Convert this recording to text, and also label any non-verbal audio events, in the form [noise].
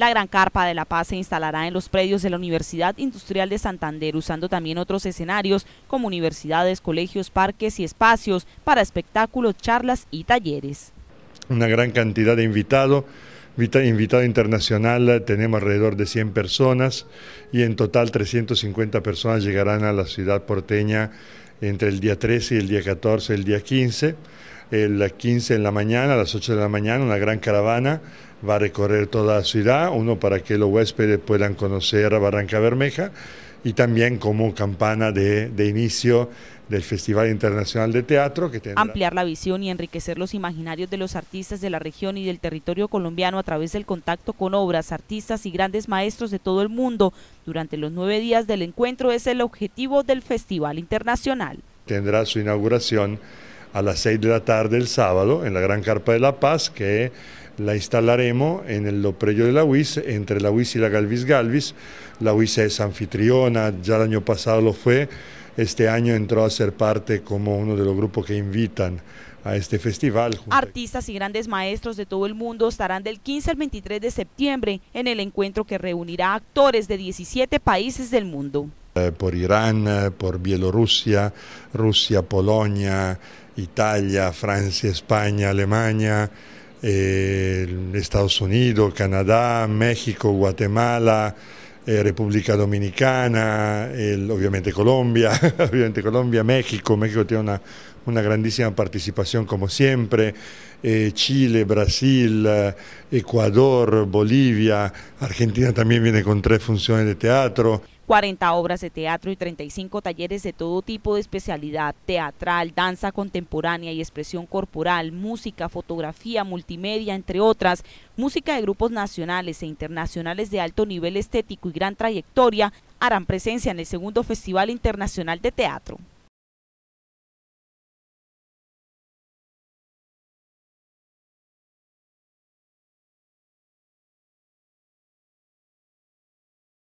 La Gran Carpa de la Paz se instalará en los predios de la Universidad Industrial de Santander, usando también otros escenarios como universidades, colegios, parques y espacios para espectáculos, charlas y talleres. Una gran cantidad de invitados invitado internacional tenemos alrededor de 100 personas y en total 350 personas llegarán a la ciudad porteña entre el día 13 y el día 14, el día 15. El 15 en la mañana, a las 8 de la mañana, una gran caravana va a recorrer toda la ciudad, uno para que los huéspedes puedan conocer a Barranca Bermeja y también como campana de, inicio del Festival Internacional de Teatro. Que Ampliar la visión y enriquecer los imaginarios de los artistas de la región y del territorio colombiano a través del contacto con obras, artistas y grandes maestros de todo el mundo durante los nueve días del encuentro es el objetivo del Festival Internacional. Tendrá su inauguración a las seis de la tarde el sábado en la Gran Carpa de La Paz, que la instalaremos en el loprello de la UIS, entre la UIS y la Galvis Galvis. La UIS es anfitriona, ya el año pasado lo fue, este año entró a ser parte como uno de los grupos que invitan a este festival. Artistas y grandes maestros de todo el mundo estarán del 15 al 23 de septiembre en el encuentro que reunirá actores de 17 países del mundo. Eh, por Irán, eh, por Bielorrusia, Rusia, Polonia, Italia, Francia, España, Alemania, Estados Unidos, Canadá, México, Guatemala, eh, República Dominicana, obviamente Colombia, [laughs] obviamente Colombia, México, México tiene una una grandísima participación como siempre, eh, Chile, Brasil, eh, Ecuador, Bolivia, Argentina también viene con tres funciones de teatro. 40 obras de teatro y 35 talleres de todo tipo de especialidad, teatral, danza contemporánea y expresión corporal, música, fotografía, multimedia, entre otras, música de grupos nacionales e internacionales de alto nivel estético y gran trayectoria, harán presencia en el segundo Festival Internacional de Teatro.